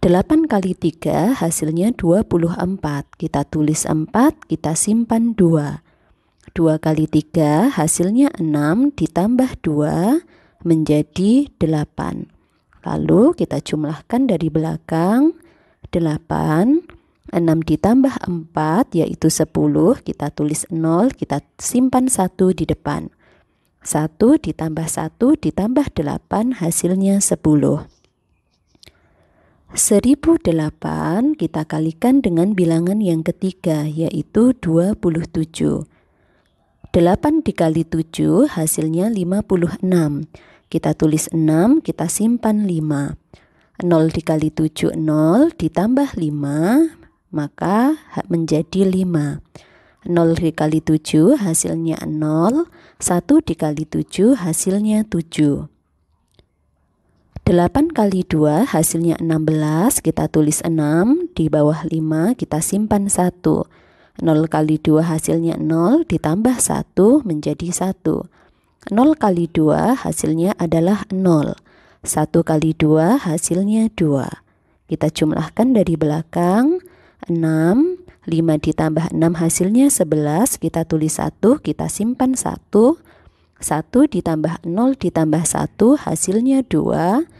8 kali 3 hasilnya 24. Kita tulis 4, kita simpan 2. 2 kali 3 hasilnya 6 ditambah 2 menjadi 8. Lalu kita jumlahkan dari belakang 8, 6 ditambah 4 yaitu 10, kita tulis 0, kita simpan 1 di depan. 1 ditambah 1 ditambah 8 hasilnya 10. 1008 kita kalikan dengan bilangan yang ketiga yaitu 27. 8 dikali 7 hasilnya 56. Kita tulis 6, kita simpan 5. 0 dikali 7 0 ditambah 5 maka menjadi 5. 0 dikali 7 hasilnya 0, 1 dikali 7 hasilnya 7. 8 kali 2 hasilnya 16, kita tulis 6, di bawah 5 kita simpan 1. 0 kali 2 hasilnya 0, ditambah 1 menjadi 1. 0 kali 2 hasilnya adalah 0. 1 kali 2 hasilnya 2. Kita jumlahkan dari belakang, 6, 5 ditambah 6 hasilnya 11, kita tulis 1, kita simpan 1. 1 ditambah 0 ditambah 1 hasilnya 2.